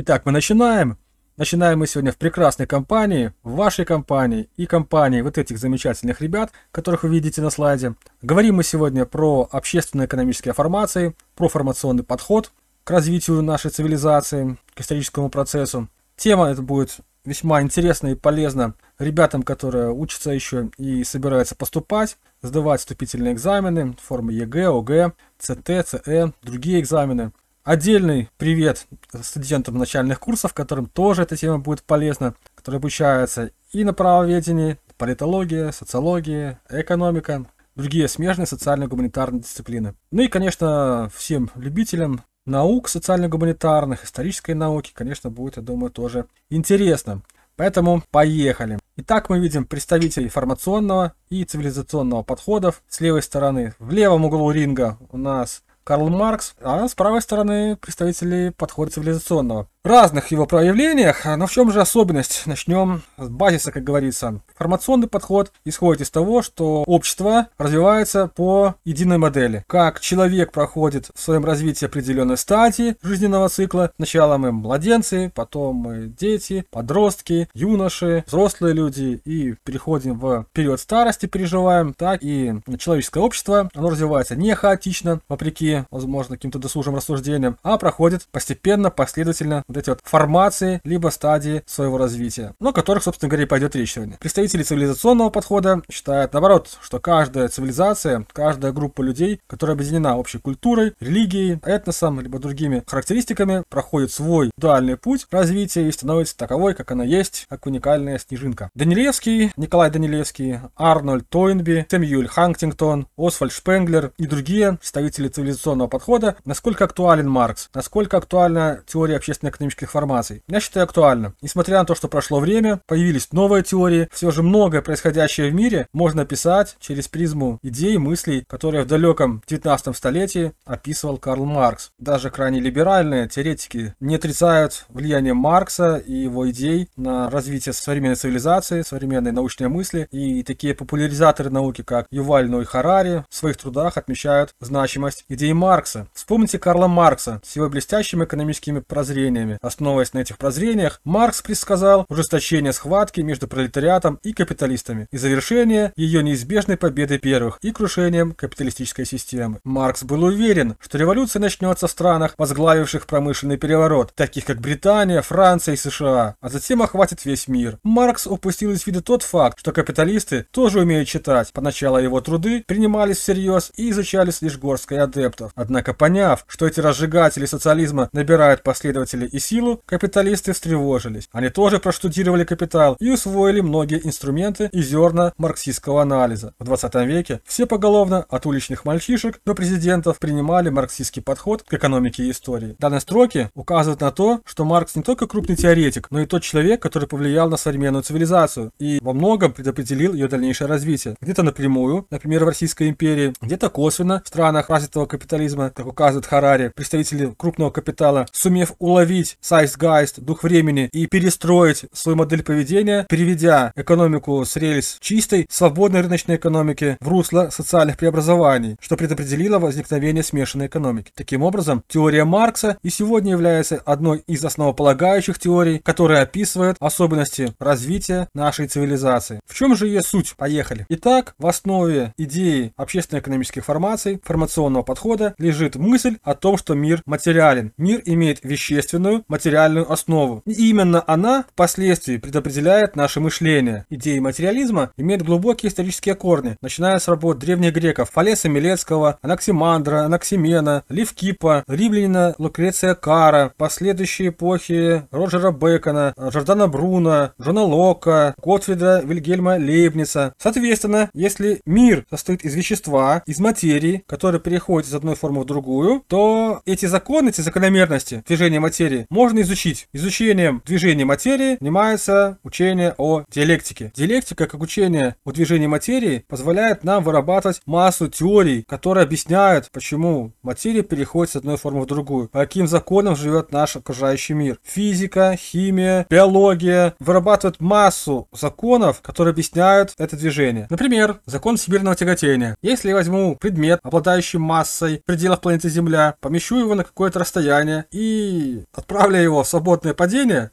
Итак, мы начинаем. Начинаем мы сегодня в прекрасной компании, в вашей компании и компании вот этих замечательных ребят, которых вы видите на слайде. Говорим мы сегодня про общественные экономические формации, про формационный подход к развитию нашей цивилизации, к историческому процессу. Тема это будет весьма интересна и полезна ребятам, которые учатся еще и собираются поступать, сдавать вступительные экзамены, формы ЕГЭ, ОГЭ, ЦТ, ЦЭ, другие экзамены. Отдельный привет студентам начальных курсов, которым тоже эта тема будет полезна, которые обучаются и на правоведении, политология, социология, экономика, другие смежные социально-гуманитарные дисциплины. Ну и, конечно, всем любителям наук социально-гуманитарных, исторической науки, конечно, будет, я думаю, тоже интересно. Поэтому поехали. Итак, мы видим представителей информационного и цивилизационного подходов. С левой стороны, в левом углу ринга у нас Карл Маркс, а с правой стороны представители подхода цивилизационного разных его проявлениях, но в чем же особенность? Начнем с базиса, как говорится. Формационный подход исходит из того, что общество развивается по единой модели. Как человек проходит в своем развитии определенной стадии жизненного цикла. Сначала мы младенцы, потом мы дети, подростки, юноши, взрослые люди и переходим в период старости, переживаем. Так и человеческое общество, оно развивается не хаотично, вопреки, возможно, каким-то досужим рассуждениям, а проходит постепенно, последовательно до эти вот формации, либо стадии своего развития, но о которых, собственно говоря, и пойдет речь сегодня. Представители цивилизационного подхода считают, наоборот, что каждая цивилизация, каждая группа людей, которая объединена общей культурой, религией, этносом, либо другими характеристиками, проходит свой дуальный путь развития и становится таковой, как она есть, как уникальная снежинка. Данилевский, Николай Данилевский, Арнольд Тойнби, Сэмюэль Хантингтон, Освальд Шпенглер и другие представители цивилизационного подхода, насколько актуален Маркс, насколько актуальна теория общественной экономических формаций, я считаю актуальным. Несмотря на то, что прошло время, появились новые теории, все же многое происходящее в мире можно описать через призму идей и мыслей, которые в далеком 19 столетии описывал Карл Маркс. Даже крайне либеральные теоретики не отрицают влияние Маркса и его идей на развитие современной цивилизации, современной научной мысли, и такие популяризаторы науки, как Юваль Ной Харари, в своих трудах отмечают значимость идей Маркса. Вспомните Карла Маркса с его блестящими экономическими прозрениями, революциями. Основываясь на этих прозрениях, Маркс предсказал ужесточение схватки между пролетариатом и капиталистами и завершение ее неизбежной победы первых и крушением капиталистической системы. Маркс был уверен, что революция начнется в странах, возглавивших промышленный переворот, таких как Британия, Франция и США, а затем охватит весь мир. Маркс упустил из виду тот факт, что капиталисты тоже умеют читать. Поначалу его труды принимались всерьез и изучались лишь горсткой адептов. Однако поняв, что эти разжигатели социализма набирают последователей и и силу, капиталисты встревожились. Они тоже проштудировали капитал и усвоили многие инструменты и зерна марксистского анализа. В 20 веке все поголовно, от уличных мальчишек до президентов, принимали марксистский подход к экономике и истории. Данные строки указывают на то, что Маркс не только крупный теоретик, но и тот человек, который повлиял на современную цивилизацию и во многом предопределил ее дальнейшее развитие. Где-то напрямую, например, в Российской империи, где-то косвенно в странах развитого капитализма, как указывает Харари, представители крупного капитала, сумев уловить воплотить Сайсгайст, дух времени, и перестроить свою модель поведения, переведя экономику с рельс чистой, свободной рыночной экономики в русло социальных преобразований, что предопределило возникновение смешанной экономики. Таким образом, теория Маркса и сегодня является одной из основополагающих теорий, которая описывает особенности развития нашей цивилизации. В чем же ее суть? Поехали. Итак, в основе идеи общественно-экономических формаций, формационного подхода лежит мысль о том, что мир материален. Мир имеет вещественную, важную материальную основу. И именно она впоследствии предопределяет наше мышление. Идеи материализма имеют глубокие исторические корни, начиная с работ древних греков Фалеса Милецкого, Анаксимандра, Анаксимена, Левкипа, римлянина Лукреция Кара, последующие эпохи Роджера Бекона, Жордана Бруна, Джона Лока, Готфрида Вильгельма Лейбница. Соответственно, если мир состоит из вещества, из материи, которая переходит из одной формы в другую, то эти законы, эти закономерности движения материи можно изучить. Изучением движения материи занимается учение о диалектике. Диалектика, как учение о движении материи, позволяет нам вырабатывать массу теорий, которые объясняют, почему материя переходит с одной формы в другую, по каким законам живет наш окружающий мир. Физика, химия, биология вырабатывают массу законов, которые объясняют это движение. Например, закон всемирного тяготения. Если я возьму предмет, обладающий массой в пределах планеты Земля, помещу его на какое-то расстояние и отправлю отправляя его в свободное падение,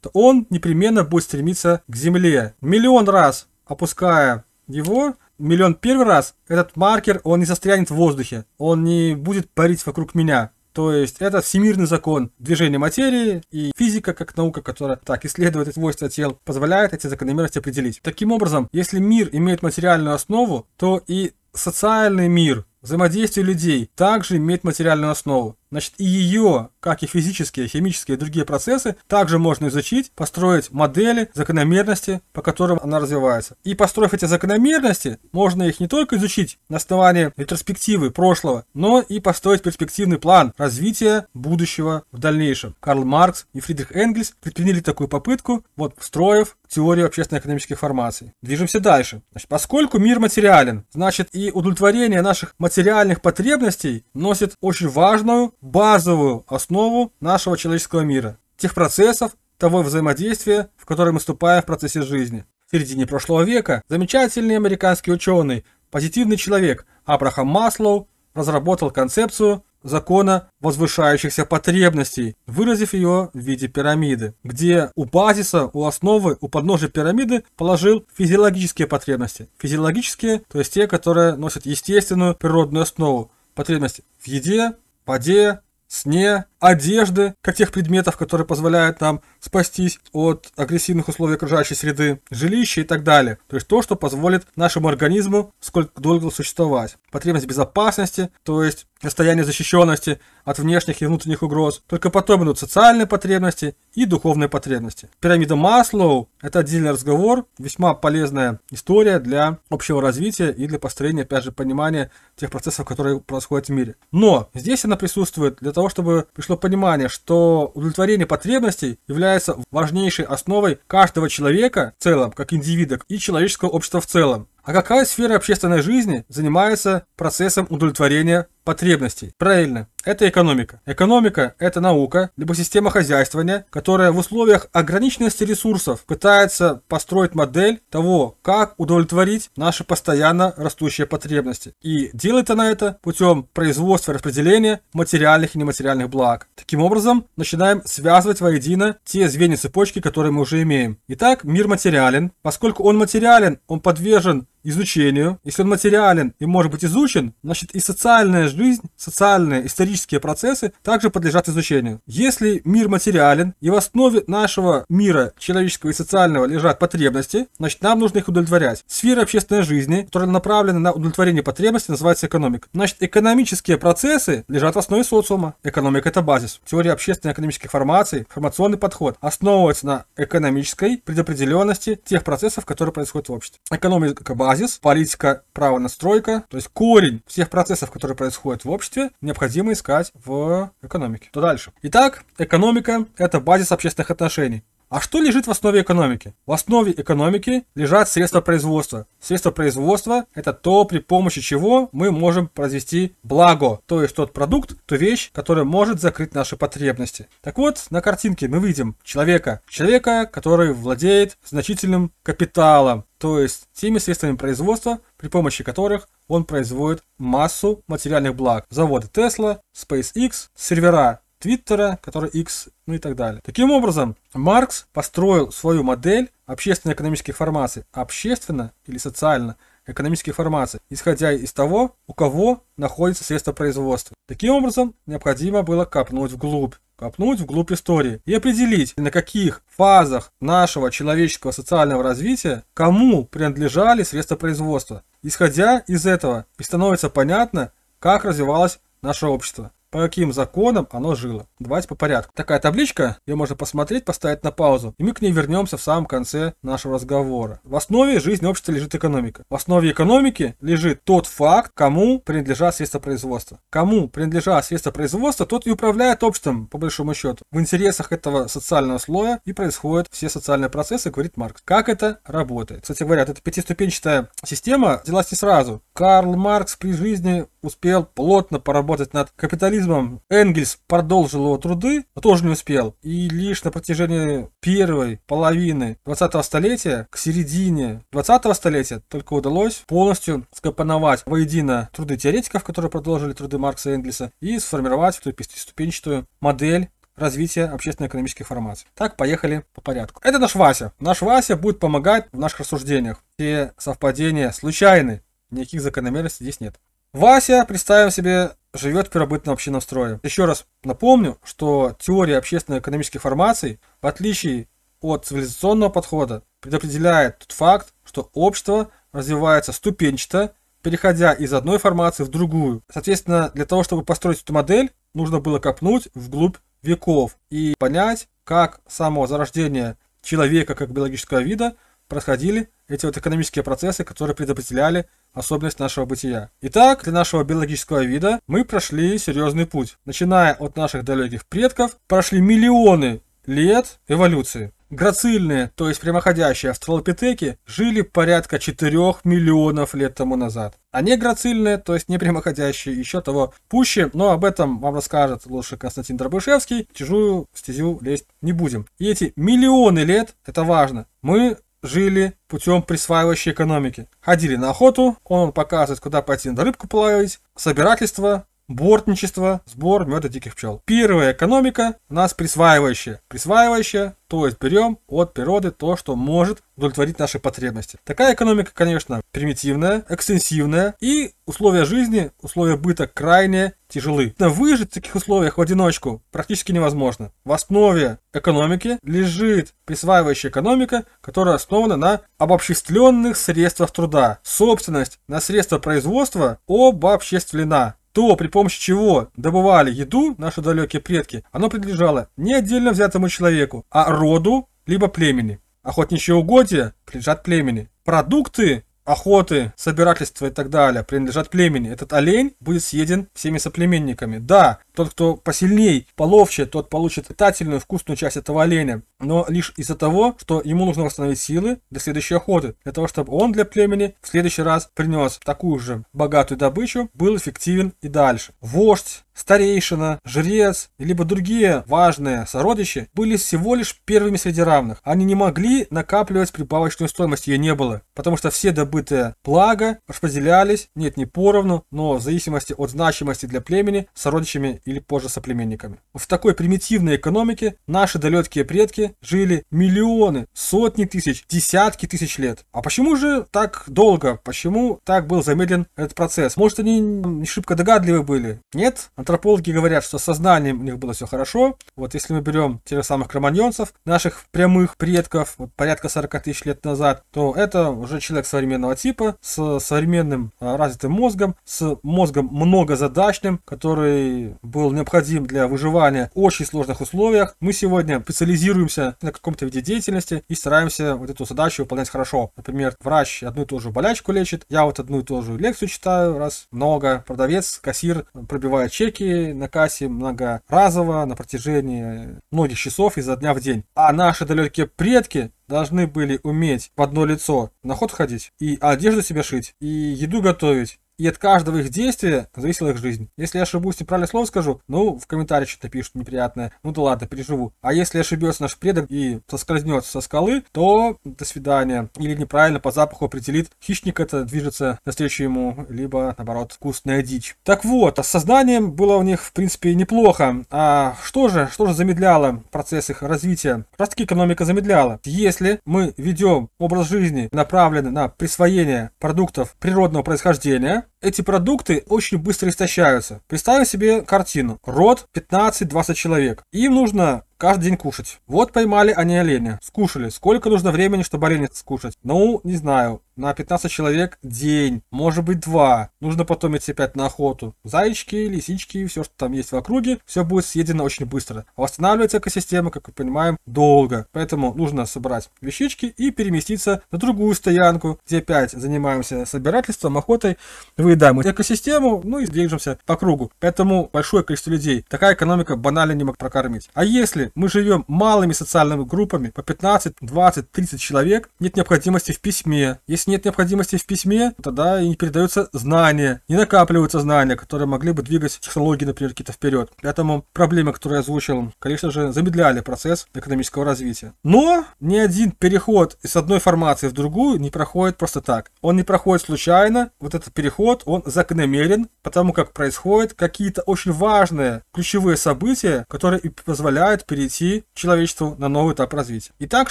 то он непременно будет стремиться к земле. Миллион раз опуская его, миллион первый раз, этот маркер, он не застрянет в воздухе, он не будет парить вокруг меня. То есть это всемирный закон движения материи и физика как наука, которая так исследует эти свойства тел, позволяет эти закономерности определить. Таким образом, если мир имеет материальную основу, то и социальный мир, взаимодействие людей также имеет материальную основу. Значит, и ее, как и физические, химические и другие процессы, также можно изучить, построить модели, закономерности, по которым она развивается. И построив эти закономерности, можно их не только изучить на основании ретроспективы прошлого, но и построить перспективный план развития будущего в дальнейшем. Карл Маркс и Фридрих Энгельс предприняли такую попытку, вот встроив теорию общественно-экономических формаций. Движемся дальше. Значит, поскольку мир материален, значит и удовлетворение наших материальных потребностей носит очень важную базовую основу нашего человеческого мира, тех процессов, того взаимодействия, в которое мы вступаем в процессе жизни. В середине прошлого века замечательный американский ученый, позитивный человек Абрахам Маслоу разработал концепцию закона возвышающихся потребностей, выразив ее в виде пирамиды, где у базиса, у основы, у подножия пирамиды положил физиологические потребности. Физиологические, то есть те, которые носят естественную природную основу. Потребность в еде, поде, сне, одежды, как тех предметов, которые позволяют нам спастись от агрессивных условий окружающей среды, жилища и так далее. То есть то, что позволит нашему организму сколько долго существовать. Потребность безопасности, то есть состояние защищенности от внешних и внутренних угроз. Только потом идут социальные потребности и духовные потребности. Пирамида Маслоу – это отдельный разговор, весьма полезная история для общего развития и для построения, опять же, понимания тех процессов, которые происходят в мире. Но здесь она присутствует для того, чтобы пришло научного понимания, что удовлетворение потребностей является важнейшей основой каждого человека в целом, как индивида, и человеческого общества в целом. А какая сфера общественной жизни занимается процессом удовлетворения потребностей. Правильно, это экономика. Экономика – это наука, либо система хозяйствования, которая в условиях ограниченности ресурсов пытается построить модель того, как удовлетворить наши постоянно растущие потребности. И делает она это путем производства и распределения материальных и нематериальных благ. Таким образом, начинаем связывать воедино те звенья цепочки, которые мы уже имеем. Итак, мир материален. Поскольку он материален, он подвержен изучению. Если он материален и может быть изучен, значит и социальная жизнь, социальные исторические процессы также подлежат изучению. Если мир материален и в основе нашего мира человеческого и социального лежат потребности, значит нам нужно их удовлетворять. Сфера общественной жизни, которая направлена на удовлетворение потребностей, называется экономика. Значит экономические процессы лежат в основе социума. Экономика это базис. Теория общественной экономической формации, формационный подход основывается на экономической предопределенности тех процессов, которые происходят в обществе. Экономика базис базис, политика, право настройка, то есть корень всех процессов, которые происходят в обществе, необходимо искать в экономике. То дальше. Итак, экономика – это базис общественных отношений. А что лежит в основе экономики? В основе экономики лежат средства производства. Средства производства – это то, при помощи чего мы можем произвести благо, то есть тот продукт, ту вещь, которая может закрыть наши потребности. Так вот, на картинке мы видим человека. Человека, который владеет значительным капиталом, то есть теми средствами производства, при помощи которых он производит массу материальных благ. Заводы Tesla, SpaceX, сервера Твиттера, который X, ну и так далее. Таким образом, Маркс построил свою модель общественно-экономических формаций, общественно или социально экономических формаций, исходя из того, у кого находится средство производства. Таким образом, необходимо было копнуть вглубь, копнуть вглубь истории и определить, на каких фазах нашего человеческого социального развития кому принадлежали средства производства. Исходя из этого и становится понятно, как развивалось наше общество по каким законам оно жило. Давайте по порядку. Такая табличка, ее можно посмотреть, поставить на паузу, и мы к ней вернемся в самом конце нашего разговора. В основе жизни общества лежит экономика. В основе экономики лежит тот факт, кому принадлежат средства производства. Кому принадлежат средства производства, тот и управляет обществом, по большому счету. В интересах этого социального слоя и происходят все социальные процессы, говорит Маркс. Как это работает? Кстати говоря, эта пятиступенчатая система взялась не сразу. Карл Маркс при жизни успел плотно поработать над капитализмом марксизмом Энгельс продолжил его труды, но тоже не успел. И лишь на протяжении первой половины 20-го столетия, к середине 20-го столетия, только удалось полностью скомпоновать воедино труды теоретиков, которые продолжили труды Маркса и Энгельса, и сформировать эту пятиступенчатую модель развития общественно-экономических формаций. Так, поехали по порядку. Это наш Вася. Наш Вася будет помогать в наших рассуждениях. Все совпадения случайны, никаких закономерностей здесь нет. Вася, представим себе живет в первобытном общинном строе. Еще раз напомню, что теория общественно-экономических формаций, в отличие от цивилизационного подхода, предопределяет тот факт, что общество развивается ступенчато, переходя из одной формации в другую. Соответственно, для того, чтобы построить эту модель, нужно было копнуть вглубь веков и понять, как само зарождение человека как биологического вида происходили эти вот экономические процессы, которые предопределяли особенность нашего бытия. Итак, для нашего биологического вида мы прошли серьезный путь. Начиная от наших далеких предков, прошли миллионы лет эволюции. Грацильные, то есть прямоходящие австралопитеки, жили порядка 4 миллионов лет тому назад. А не грацильные, то есть не прямоходящие, еще того пуще, но об этом вам расскажет лучше Константин Дробышевский. В стезю лезть не будем. И эти миллионы лет, это важно, мы жили путем присваивающей экономики. Ходили на охоту, он показывает, куда пойти на рыбку половить, собирательство, бортничество, сбор меда диких пчел. Первая экономика у нас присваивающая. Присваивающая, то есть берем от природы то, что может удовлетворить наши потребности. Такая экономика, конечно, примитивная, экстенсивная и условия жизни, условия быта крайне тяжелы. Но выжить в таких условиях в одиночку практически невозможно. В основе экономики лежит присваивающая экономика, которая основана на обобществленных средствах труда. Собственность на средства производства обобществлена то, при помощи чего добывали еду наши далекие предки, оно принадлежало не отдельно взятому человеку, а роду либо племени. Охотничьи угодья принадлежат племени. Продукты охоты, собирательства и так далее принадлежат племени. Этот олень будет съеден всеми соплеменниками. Да, тот, кто посильней, половче, тот получит питательную, вкусную часть этого оленя. Но лишь из-за того, что ему нужно восстановить силы для следующей охоты, для того, чтобы он для племени в следующий раз принес такую же богатую добычу, был эффективен и дальше. Вождь, старейшина, жрец, либо другие важные сородичи были всего лишь первыми среди равных. Они не могли накапливать прибавочную стоимость, ее не было, потому что все добытые блага распределялись, нет, не поровну, но в зависимости от значимости для племени, сородичами или позже соплеменниками. В такой примитивной экономике наши далекие предки жили миллионы, сотни тысяч, десятки тысяч лет. А почему же так долго? Почему так был замедлен этот процесс? Может, они не шибко догадливы были? Нет? Антропологи говорят, что сознанием у них было все хорошо. Вот если мы берем тех же самых кроманьонцев, наших прямых предков, вот, порядка 40 тысяч лет назад, то это уже человек современного типа, с современным а, развитым мозгом, с мозгом многозадачным, который был необходим для выживания в очень сложных условиях. Мы сегодня специализируемся на каком-то виде деятельности и стараемся вот эту задачу выполнять хорошо. Например, врач одну и ту же болячку лечит, я вот одну и ту же лекцию читаю раз много, продавец, кассир пробивает чеки на кассе многоразово на протяжении многих часов изо дня в день. А наши далекие предки должны были уметь в одно лицо на ход ходить, и одежду себе шить, и еду готовить, и от каждого их действия зависела их жизнь. Если я ошибусь, неправильное слово скажу, ну, в комментариях что-то пишут неприятное, ну да ладно, переживу. А если ошибется наш предок и соскользнет со скалы, то до свидания. Или неправильно по запаху определит, хищник это движется навстречу ему, либо, наоборот, вкусная дичь. Так вот, а с сознанием было у них, в принципе, неплохо. А что же, что же замедляло процесс их развития? Как раз таки экономика замедляла. Если мы ведем образ жизни, направленный на присвоение продуктов природного происхождения, there. эти продукты очень быстро истощаются. Представим себе картину. Род 15-20 человек. Им нужно каждый день кушать. Вот поймали они оленя. Скушали. Сколько нужно времени, чтобы оленя скушать? Ну, не знаю. На 15 человек день. Может быть, два. Нужно потом идти опять на охоту. Зайчики, лисички, все, что там есть в округе, все будет съедено очень быстро. А восстанавливается экосистема, как мы понимаем, долго. Поэтому нужно собрать вещички и переместиться на другую стоянку, где опять занимаемся собирательством, охотой, вы выедаем экосистему, ну и движемся по кругу. Поэтому большое количество людей такая экономика банально не мог прокормить. А если мы живем малыми социальными группами, по 15, 20, 30 человек, нет необходимости в письме. Если нет необходимости в письме, тогда и не передаются знания, не накапливаются знания, которые могли бы двигать технологии, например, какие-то вперед. Поэтому проблемы, которые я озвучил, конечно же, замедляли процесс экономического развития. Но ни один переход из одной формации в другую не проходит просто так. Он не проходит случайно. Вот этот переход он закономерен, потому как происходят какие-то очень важные, ключевые события, которые и позволяют перейти человечеству на новый этап развития. Итак,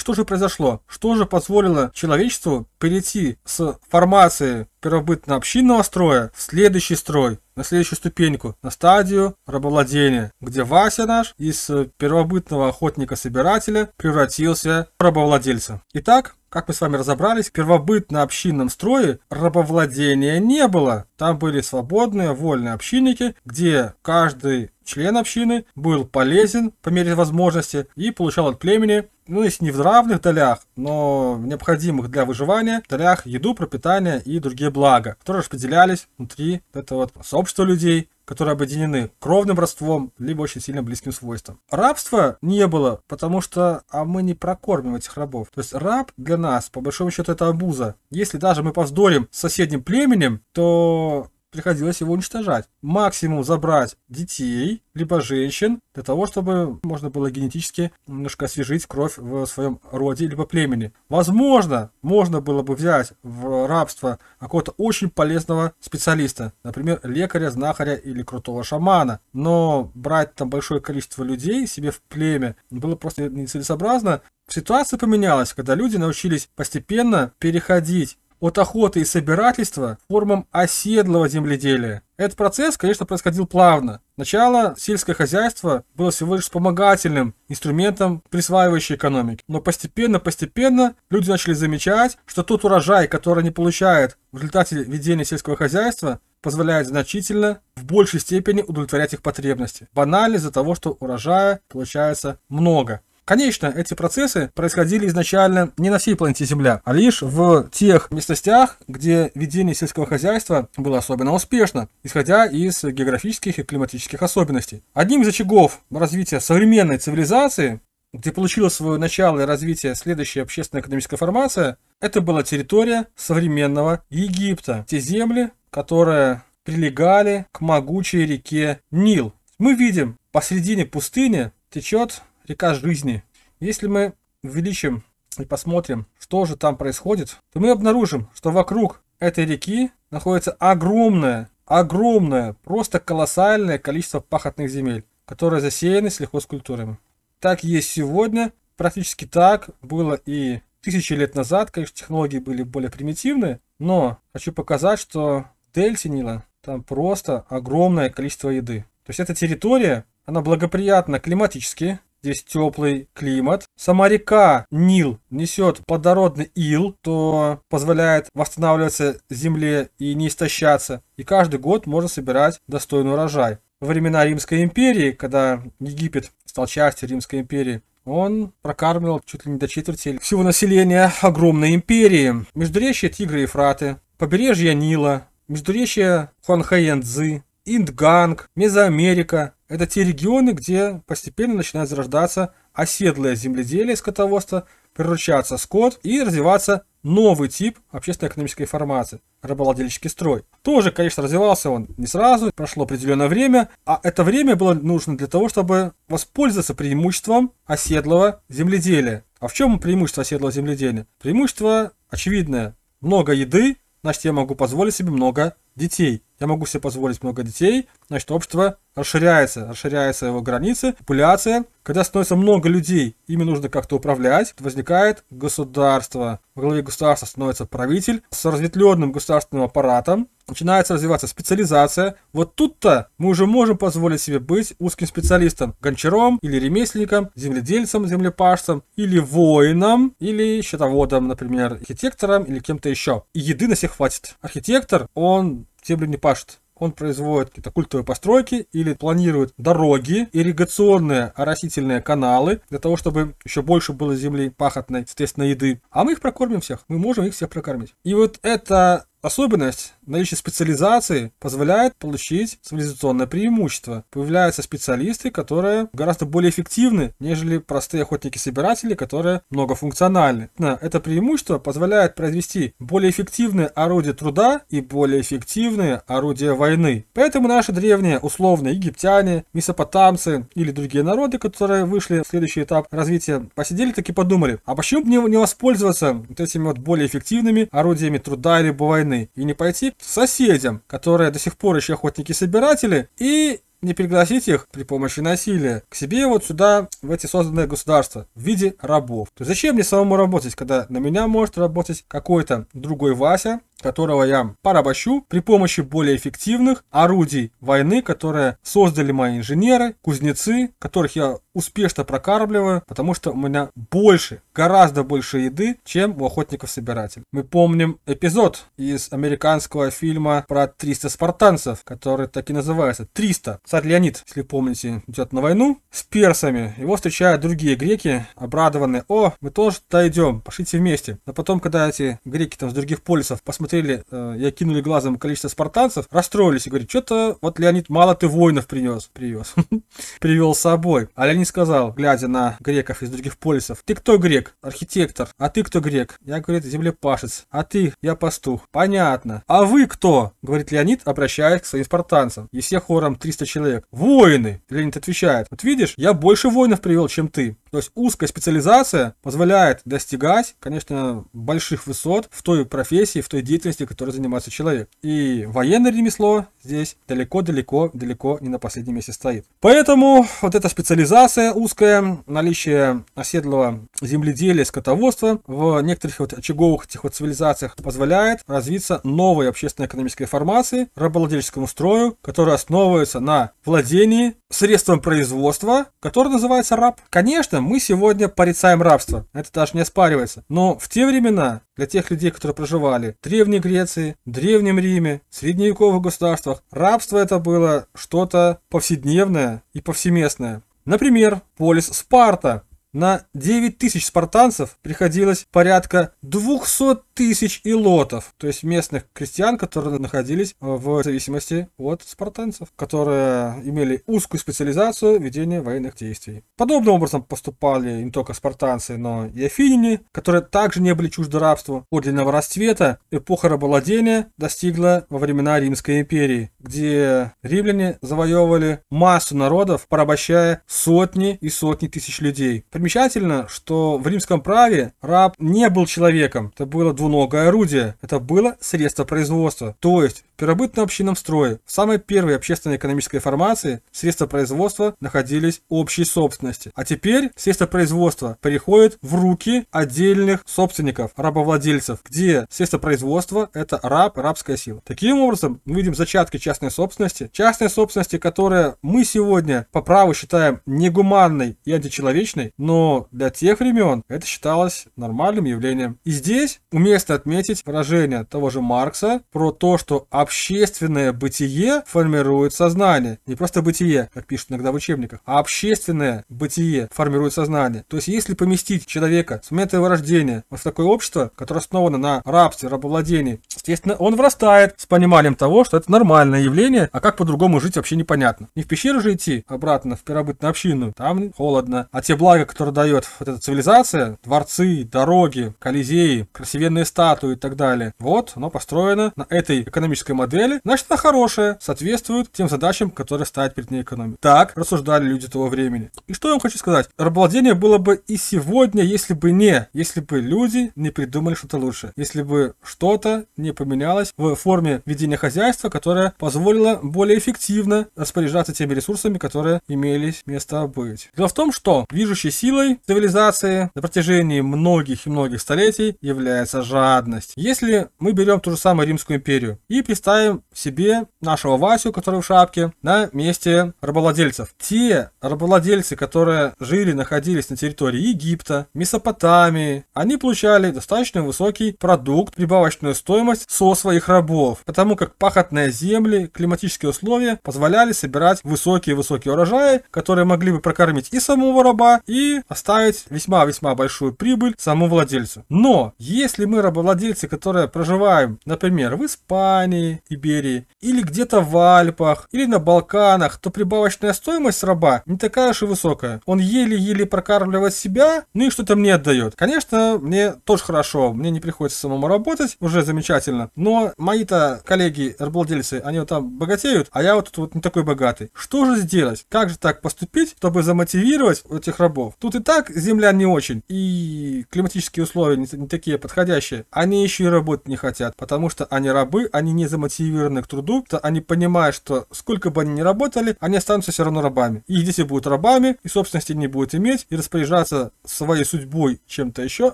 что же произошло? Что же позволило человечеству перейти с формации первобытно-общинного строя в следующий строй, на следующую ступеньку, на стадию рабовладения, где Вася наш из э, первобытного охотника-собирателя превратился в рабовладельца. Итак, как мы с вами разобрались, в первобытно-общинном строе рабовладения не было. Там были свободные, вольные общинники, где каждый член общины был полезен по мере возможности и получал от племени ну, если не в равных долях, но в необходимых для выживания долях еду, пропитание и другие блага, которые распределялись внутри этого вот сообщества людей, которые объединены кровным родством, либо очень сильно близким свойством. Рабства не было, потому что а мы не прокормим этих рабов. То есть раб для нас, по большому счету, это абуза. Если даже мы повздорим с соседним племенем, то приходилось его уничтожать. Максимум забрать детей, либо женщин, для того, чтобы можно было генетически немножко освежить кровь в своем роде, либо племени. Возможно, можно было бы взять в рабство какого-то очень полезного специалиста, например, лекаря, знахаря или крутого шамана. Но брать там большое количество людей себе в племя было просто нецелесообразно, Ситуация поменялась, когда люди научились постепенно переходить от охоты и собирательства к формам оседлого земледелия. Этот процесс, конечно, происходил плавно. Сначала сельское хозяйство было всего лишь вспомогательным инструментом присваивающей экономики. Но постепенно-постепенно люди начали замечать, что тот урожай, который они получают в результате ведения сельского хозяйства, позволяет значительно в большей степени удовлетворять их потребности. Банально из-за того, что урожая получается много. Конечно, эти процессы происходили изначально не на всей планете Земля, а лишь в тех местностях, где ведение сельского хозяйства было особенно успешно, исходя из географических и климатических особенностей. Одним из очагов развития современной цивилизации, где получила свое начало и развитие следующая общественно-экономическая формация, это была территория современного Египта. Те земли, которые прилегали к могучей реке Нил. Мы видим, посередине пустыни течет река жизни. Если мы увеличим и посмотрим, что же там происходит, то мы обнаружим, что вокруг этой реки находится огромное, огромное, просто колоссальное количество пахотных земель, которые засеяны сельхозкультурами. Так есть сегодня, практически так было и тысячи лет назад, конечно, технологии были более примитивные, но хочу показать, что в дельте Нила там просто огромное количество еды. То есть эта территория, она благоприятна климатически, здесь теплый климат. Сама река Нил несет плодородный ил, то позволяет восстанавливаться земле и не истощаться. И каждый год можно собирать достойный урожай. Во времена Римской империи, когда Египет стал частью Римской империи, он прокармливал чуть ли не до четверти всего населения огромной империи. Междуречье Тигра и Фраты, побережье Нила, междуречье Хуанхаенцзы, Индганг, Мезоамерика – это те регионы, где постепенно начинает зарождаться оседлое земледелие и скотоводство, приручаться скот и развиваться новый тип общественно-экономической формации – рабовладельческий строй. Тоже, конечно, развивался он не сразу, прошло определенное время, а это время было нужно для того, чтобы воспользоваться преимуществом оседлого земледелия. А в чем преимущество оседлого земледелия? Преимущество очевидное – много еды, значит я могу позволить себе много детей. Я могу себе позволить много детей, значит, общество расширяется, расширяются его границы, популяция. Когда становится много людей, ими нужно как-то управлять, возникает государство. В главе государства становится правитель с разветвленным государственным аппаратом. Начинается развиваться специализация. Вот тут-то мы уже можем позволить себе быть узким специалистом, гончаром или ремесленником, земледельцем, землепашцем, или воином, или счетоводом, например, архитектором, или кем-то еще. И еды на всех хватит. Архитектор, он те, не пашет. Он производит какие-то культовые постройки или планирует дороги, ирригационные оросительные каналы для того, чтобы еще больше было земли пахотной, естественно, еды. А мы их прокормим всех, мы можем их всех прокормить. И вот эта особенность Наличие специализации позволяет получить цивилизационное преимущество. Появляются специалисты, которые гораздо более эффективны, нежели простые охотники-собиратели, которые многофункциональны. Это преимущество позволяет произвести более эффективные орудия труда и более эффективные орудия войны. Поэтому наши древние, условно, египтяне, месопотамцы или другие народы, которые вышли в следующий этап развития, посидели так и подумали, а почему бы не воспользоваться вот этими вот более эффективными орудиями труда либо войны и не пойти визит соседям, которые до сих пор еще охотники-собиратели, и не пригласить их при помощи насилия к себе вот сюда, в эти созданные государства в виде рабов. То есть зачем мне самому работать, когда на меня может работать какой-то другой Вася, которого я порабощу при помощи более эффективных орудий войны, которые создали мои инженеры, кузнецы, которых я успешно прокармливаю, потому что у меня больше, гораздо больше еды, чем у охотников-собирателей. Мы помним эпизод из американского фильма про 300 спартанцев, который так и называется 300. Царь Леонид, если помните, идет на войну с персами. Его встречают другие греки, обрадованные. О, мы тоже туда идем, пошлите вместе. Но потом, когда эти греки там с других полисов посмотрят посмотрели, э, я кинули глазом количество спартанцев, расстроились и говорят, что-то вот Леонид мало ты воинов принес, привез, привел с собой. А Леонид сказал, глядя на греков из других полисов, ты кто грек? Архитектор. А ты кто грек? Я, говорит, землепашец. А ты? Я пастух. Понятно. А вы кто? Говорит Леонид, обращаясь к своим спартанцам. И все хором 300 человек. Воины! Леонид отвечает. Вот видишь, я больше воинов привел, чем ты. То есть узкая специализация позволяет достигать, конечно, больших высот в той профессии, в той деятельности, которой занимается человек. И военное ремесло здесь далеко-далеко-далеко не на последнем месте стоит. Поэтому вот эта специализация узкая, наличие оседлого земледелия, скотоводства в некоторых вот очаговых этих вот цивилизациях позволяет развиться новой общественно-экономической формации, рабовладельческому строю, который основывается на владении средством производства, которое называется раб. Конечно, мы сегодня порицаем рабство, это даже не оспаривается. Но в те времена, для тех людей, которые проживали в Древней Греции, Древнем Риме, средневековых государствах, рабство это было что-то повседневное и повсеместное. Например, полис Спарта на 9 тысяч спартанцев приходилось порядка 200 тысяч илотов, то есть местных крестьян, которые находились э, в зависимости от спартанцев, которые имели узкую специализацию ведения военных действий. Подобным образом поступали не только спартанцы, но и афиняне, которые также не были чужды рабству. Подлинного расцвета эпоха рабовладения достигла во времена Римской империи, где римляне завоевывали массу народов, порабощая сотни и сотни тысяч людей примечательно, что в римском праве раб не был человеком, это было двуногое орудие, это было средство производства. То есть в первобытном общинном строе, в самой первой общественно-экономической формации, средства производства находились общей собственности. А теперь средства производства переходят в руки отдельных собственников, рабовладельцев, где средства производства – это раб, рабская сила. Таким образом, мы видим зачатки частной собственности, частной собственности, которая мы сегодня по праву считаем негуманной и античеловечной, но но для тех времен это считалось нормальным явлением. И здесь уместно отметить выражение того же Маркса про то, что общественное бытие формирует сознание. Не просто бытие, как пишут иногда в учебниках, а общественное бытие формирует сознание. То есть если поместить человека с момента его рождения вот в такое общество, которое основано на рабстве, рабовладении, естественно, он вырастает с пониманием того, что это нормальное явление, а как по-другому жить вообще непонятно. Не в пещеру же идти обратно в первобытную общину, там холодно, а те блага, которые который дает вот эта цивилизация, дворцы, дороги, колизеи, красивенные статуи и так далее, вот оно построено на этой экономической модели, значит она хорошая, соответствует тем задачам, которые стоят перед ней экономика. Так рассуждали люди того времени. И что я вам хочу сказать? Рабовладение было бы и сегодня, если бы не, если бы люди не придумали что-то лучше, если бы что-то не поменялось в форме ведения хозяйства, которое позволило более эффективно распоряжаться теми ресурсами, которые имелись место быть. Дело в том, что движущей силой силой цивилизации на протяжении многих и многих столетий является жадность. Если мы берем ту же самую Римскую империю и представим себе нашего Васю, который в шапке, на месте рабовладельцев. Те рабовладельцы, которые жили, находились на территории Египта, Месопотамии, они получали достаточно высокий продукт, прибавочную стоимость со своих рабов, потому как пахотные земли, климатические условия позволяли собирать высокие-высокие урожаи, которые могли бы прокормить и самого раба, и оставить весьма-весьма большую прибыль самому владельцу. Но если мы рабовладельцы, которые проживаем, например, в Испании, Иберии, или где-то в Альпах, или на Балканах, то прибавочная стоимость раба не такая уж и высокая. Он еле-еле прокармливает себя, ну и что-то мне отдает. Конечно, мне тоже хорошо, мне не приходится самому работать, уже замечательно, но мои-то коллеги рабовладельцы, они вот там богатеют, а я вот тут вот не такой богатый. Что же сделать? Как же так поступить, чтобы замотивировать этих рабов? Тут тут и так земля не очень, и климатические условия не, не такие подходящие, они еще и работать не хотят, потому что они рабы, они не замотивированы к труду, то они понимают, что сколько бы они ни работали, они останутся все равно рабами. И дети будут рабами, и собственности не будут иметь, и распоряжаться своей судьбой чем-то еще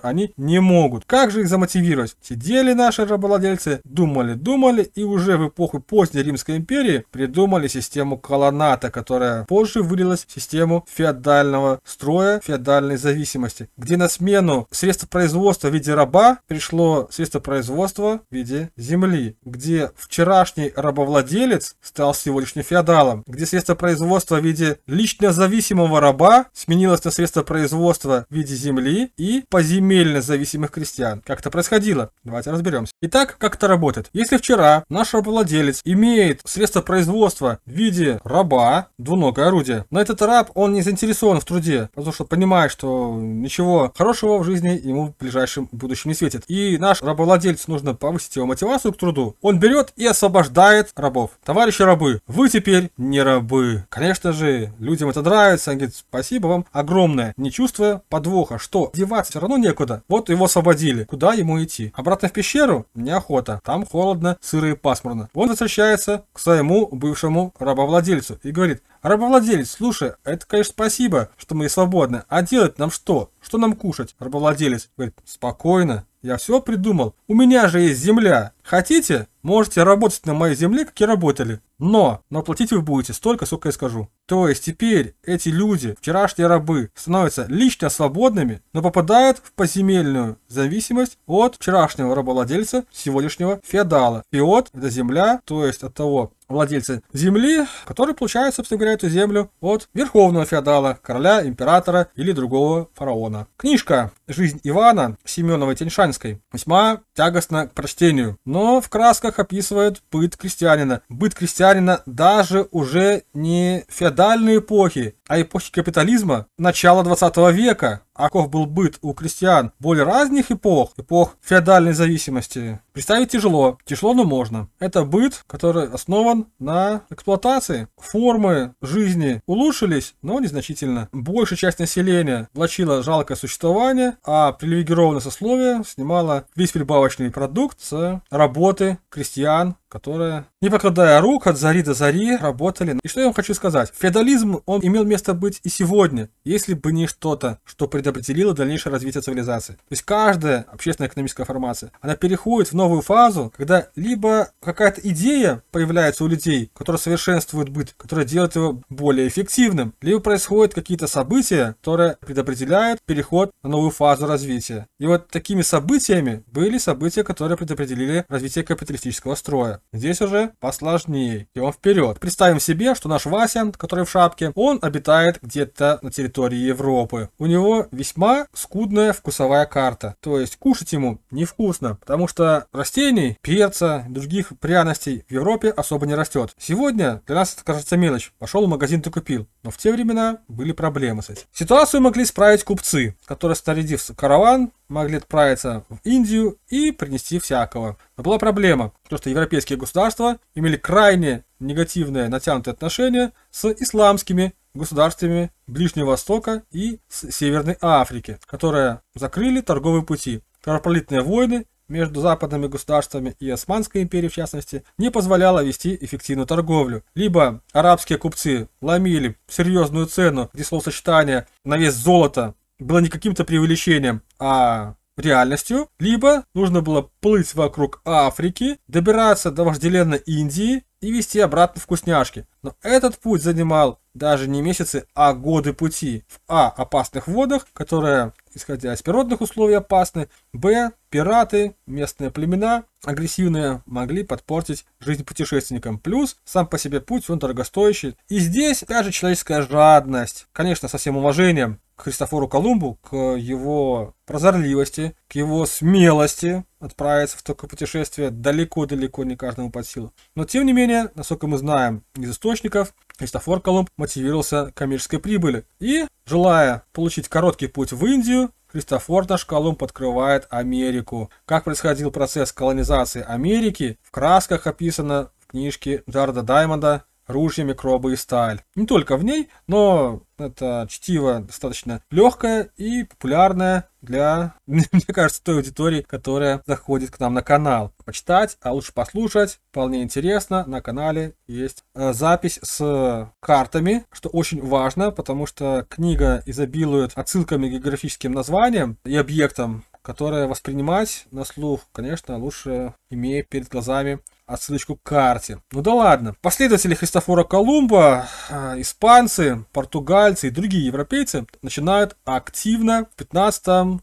они не могут. Как же их замотивировать? Сидели наши рабовладельцы, думали, думали, и уже в эпоху поздней Римской империи придумали систему колоната, которая позже вылилась в систему феодального строя, феодальной зависимости, где на смену средств производства в виде раба пришло средство производства в виде земли, где вчерашний рабовладелец стал сегодняшним феодалом, где средство производства в виде лично зависимого раба сменилось на средство производства в виде земли и поземельно зависимых крестьян. Как это происходило? Давайте разберемся. Итак, как это работает? Если вчера наш рабовладелец имеет средство производства в виде раба, двуногое орудие, но этот раб, он не заинтересован в труде, потому что понимает, что ничего хорошего в жизни ему в ближайшем будущем не светит. И наш рабовладелец нужно повысить его мотивацию к труду. Он берет и освобождает рабов. Товарищи рабы, вы теперь не рабы. Конечно же, людям это нравится. Они говорят, спасибо вам огромное. Не чувствуя подвоха, что деваться все равно некуда. Вот его освободили. Куда ему идти? Обратно в пещеру? Неохота. Там холодно, сыро и пасмурно. Он возвращается к своему бывшему рабовладельцу и говорит, Рабовладелец, слушай, это, конечно, спасибо, что мы свободны. А делать нам что? Что нам кушать? Рабовладелец говорит, спокойно, я все придумал. У меня же есть земля. Хотите, можете работать на моей земле, как и работали, но, но платить вы будете столько, сколько я скажу. То есть теперь эти люди, вчерашние рабы, становятся лично свободными, но попадают в поземельную зависимость от вчерашнего рабовладельца, сегодняшнего феодала. Феод – это земля, то есть от того владельца земли, который получает, собственно говоря, эту землю от верховного феодала, короля, императора или другого фараона. Книжка «Жизнь Ивана» Семенова Теньшанской весьма тягостна к прочтению, но но в красках описывает быт крестьянина. Быт крестьянина даже уже не феодальной эпохи, а эпохи капитализма начала 20 века а каков был быт у крестьян более разных эпох, эпох феодальной зависимости, представить тяжело. Тяжело, но можно. Это быт, который основан на эксплуатации. Формы жизни улучшились, но незначительно. Большая часть населения влачила жалкое существование, а привилегированное сословие снимало весь прибавочный продукт с работы крестьян которые, не покладая рук от зари до зари, работали. И что я вам хочу сказать? Феодализм, он имел место быть и сегодня, если бы не что-то, что предопределило дальнейшее развитие цивилизации. То есть каждая общественно экономическая формация, она переходит в новую фазу, когда либо какая-то идея появляется у людей, которая совершенствует быт, которая делает его более эффективным, либо происходят какие-то события, которые предопределяют переход на новую фазу развития. И вот такими событиями были события, которые предопределили развитие капиталистического строя. Здесь уже посложнее. Идем вперед. Представим себе, что наш Вася, который в шапке, он обитает где-то на территории Европы. У него весьма скудная вкусовая карта. То есть кушать ему невкусно, потому что растений, перца, других пряностей в Европе особо не растет. Сегодня для нас это кажется мелочь. Пошел в магазин ты купил. Но в те времена были проблемы с этим. Ситуацию могли исправить купцы, которые, снарядив караван, могли отправиться в Индию и принести всякого. Но была проблема, то что европейские государства имели крайне негативные натянутые отношения с исламскими государствами Ближнего Востока и с Северной Африки, которые закрыли торговые пути. Кровопролитные войны между западными государствами и Османской империей в частности, не позволяла вести эффективную торговлю. Либо арабские купцы ломили серьезную цену, где словосочетание на вес золота было не каким-то преувеличением, а реальностью, либо нужно было плыть вокруг Африки, добираться до вожделенной Индии и везти обратно вкусняшки. Но этот путь занимал даже не месяцы, а годы пути в А. опасных водах, которые исходя из природных условий, опасны. Б. Пираты, местные племена, агрессивные, могли подпортить жизнь путешественникам. Плюс сам по себе путь, он дорогостоящий. И здесь даже человеческая жадность. Конечно, со всем уважением к Христофору Колумбу, к его прозорливости, к его смелости отправиться в такое путешествие далеко-далеко не каждому под силу. Но тем не менее, насколько мы знаем из источников, Христофор Колумб мотивировался коммерческой прибылью и, желая получить короткий путь в Индию, Христофор наш Колумб открывает Америку. Как происходил процесс колонизации Америки, в красках описано в книжке Джарда Даймонда ружья, микробы и сталь. Не только в ней, но это чтиво достаточно легкое и популярное для, мне кажется, той аудитории, которая заходит к нам на канал. Почитать, а лучше послушать, вполне интересно. На канале есть э, запись с картами, что очень важно, потому что книга изобилует отсылками к географическим названиям и объектам, которые воспринимать на слух, конечно, лучше имея перед глазами отсылочку к карте. Ну да ладно. Последователи Христофора Колумба, а, испанцы, португальцы и другие европейцы начинают активно в 15-16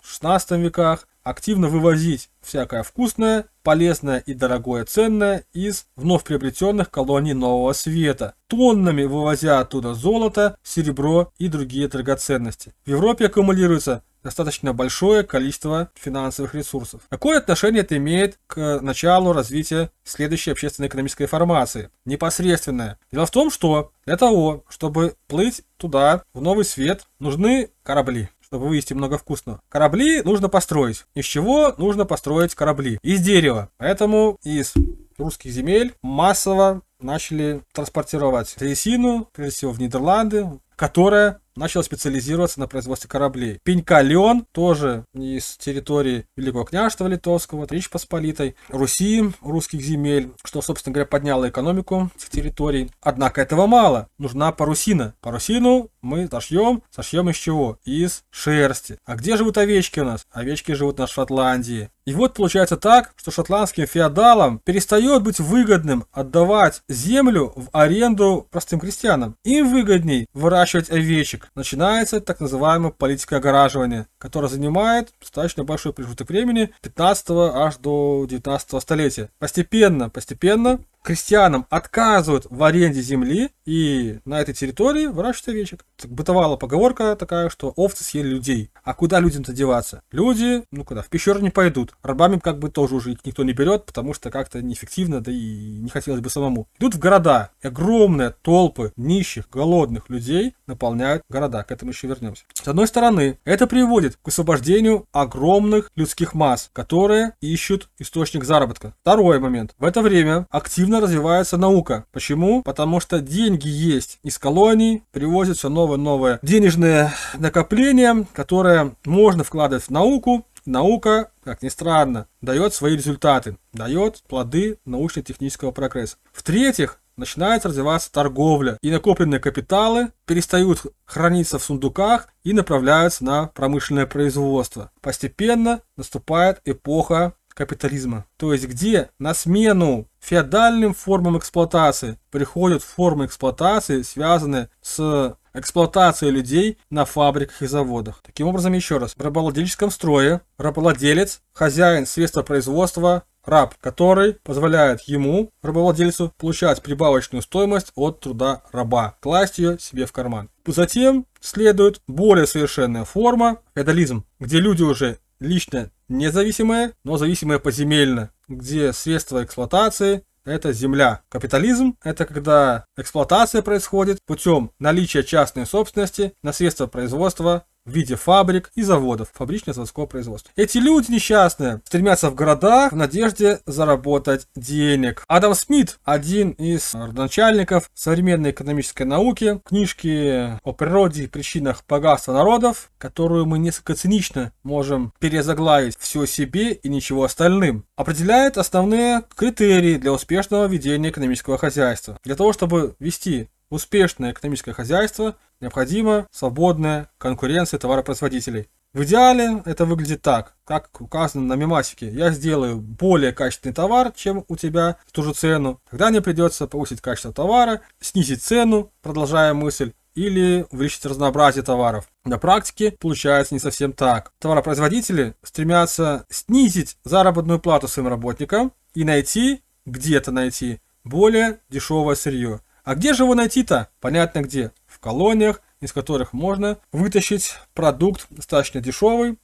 веках активно вывозить всякое вкусное, полезное и дорогое ценное из вновь приобретенных колоний Нового Света. Тоннами вывозя оттуда золото, серебро и другие драгоценности. В Европе аккумулируется достаточно большое количество финансовых ресурсов. Какое отношение это имеет к началу развития следующей общественно-экономической формации? Непосредственное. Дело в том, что для того, чтобы плыть туда, в новый свет, нужны корабли чтобы вывести много вкусного. Корабли нужно построить. Из чего нужно построить корабли? Из дерева. Поэтому из русских земель массово начали транспортировать древесину, прежде всего в Нидерланды, которая начал специализироваться на производстве кораблей. Пенька Леон, тоже из территории Великого княжества Литовского, Речь Посполитой, Руси, русских земель, что, собственно говоря, подняло экономику этих территорий. Однако этого мало. Нужна парусина. Парусину мы сошьем. Сошьем из чего? Из шерсти. А где живут овечки у нас? Овечки живут на Шотландии. И вот получается так, что шотландским феодалам перестает быть выгодным отдавать землю в аренду простым крестьянам. Им выгодней выращивать овечек, начинается так называемая политика огораживания, которая занимает достаточно большой промежуток времени 15 аж до 19 столетия. Постепенно, постепенно крестьянам отказывают в аренде земли, и на этой территории выращивают овечек. Бытовала поговорка такая, что овцы съели людей. А куда людям-то деваться? Люди, ну куда, в пещеру не пойдут. Рабами как бы тоже уже никто не берет, потому что как-то неэффективно, да и не хотелось бы самому. Идут в города. И огромные толпы нищих, голодных людей наполняют города. К этому еще вернемся. С одной стороны, это приводит к освобождению огромных людских масс, которые ищут источник заработка. Второй момент. В это время активно активно развивается наука. Почему? Потому что деньги есть из колоний, привозят все новое новые денежные накопления, которые можно вкладывать в науку. Наука, как ни странно, дает свои результаты, дает плоды научно-технического прогресса. В-третьих, начинает развиваться торговля, и накопленные капиталы перестают храниться в сундуках и направляются на промышленное производство. Постепенно наступает эпоха капитализма. То есть где на смену феодальным формам эксплуатации приходят формы эксплуатации, связанные с эксплуатацией людей на фабриках и заводах. Таким образом, еще раз, в рабовладельческом строе рабовладелец, хозяин средства производства, раб, который позволяет ему, рабовладельцу, получать прибавочную стоимость от труда раба, класть ее себе в карман. Затем следует более совершенная форма – феодализм, где люди уже лично независимое, но зависимое поземельно, где средства эксплуатации – это земля. Капитализм – это когда эксплуатация происходит путем наличия частной собственности на средства производства в виде фабрик и заводов фабрично-заводского производства. Эти люди несчастные стремятся в города в надежде заработать денег. Адам Смит, один из родоначальников современной экономической науки, книжки о природе и причинах богатства народов, которую мы несколько цинично можем перезаглавить «Все себе и ничего остальным», определяет основные критерии для успешного ведения экономического хозяйства. Для того, чтобы вести успешное экономическое хозяйство необходимо свободная конкуренция товаропроизводителей. В идеале это выглядит так, как указано на мемасике. Я сделаю более качественный товар, чем у тебя, в ту же цену. Тогда мне придется повысить качество товара, снизить цену, продолжая мысль, или увеличить разнообразие товаров. На практике получается не совсем так. Товаропроизводители стремятся снизить заработную плату своим работникам и найти, где-то найти, более дешевое сырье. А где же его найти-то? Понятно где. В колониях, из которых можно вытащить продукт достаточно дешевый,